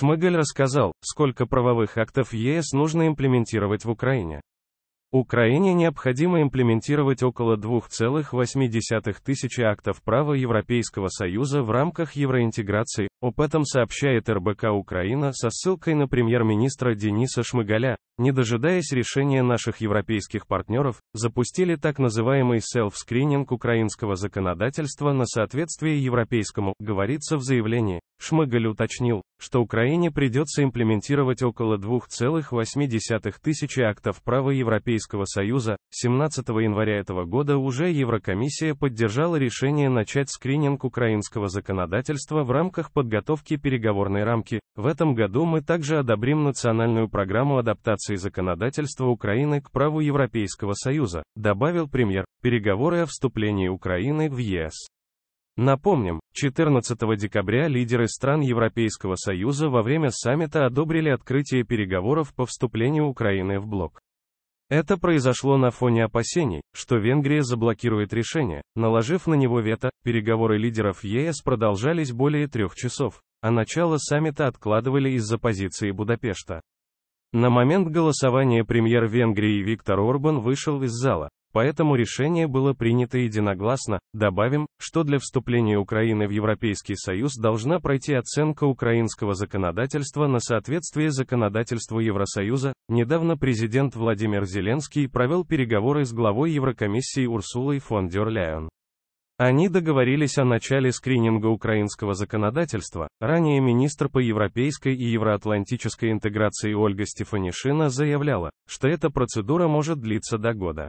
Шмыгаль рассказал, сколько правовых актов ЕС нужно имплементировать в Украине. Украине необходимо имплементировать около 2,8 тысячи актов права Европейского Союза в рамках евроинтеграции, об этом сообщает РБК Украина со ссылкой на премьер-министра Дениса Шмыгаля. Не дожидаясь решения наших европейских партнеров, запустили так называемый селф-скрининг украинского законодательства на соответствие европейскому, говорится в заявлении. Шмыгаль уточнил, что Украине придется имплементировать около 2,8 тысячи актов права Европейского Союза. 17 января этого года уже Еврокомиссия поддержала решение начать скрининг украинского законодательства в рамках под подготовки переговорной рамки. В этом году мы также одобрим национальную программу адаптации законодательства Украины к праву Европейского Союза, добавил премьер. Переговоры о вступлении Украины в ЕС. Напомним, 14 декабря лидеры стран Европейского Союза во время саммита одобрили открытие переговоров по вступлению Украины в блок. Это произошло на фоне опасений, что Венгрия заблокирует решение, наложив на него вето, переговоры лидеров ЕС продолжались более трех часов, а начало саммита откладывали из-за позиции Будапешта. На момент голосования премьер Венгрии Виктор Орбан вышел из зала, Поэтому решение было принято единогласно, добавим, что для вступления Украины в Европейский Союз должна пройти оценка украинского законодательства на соответствие законодательству Евросоюза. Недавно президент Владимир Зеленский провел переговоры с главой Еврокомиссии Урсулой фон дер Ляйен. Они договорились о начале скрининга украинского законодательства. Ранее министр по европейской и евроатлантической интеграции Ольга Стефанишина заявляла, что эта процедура может длиться до года.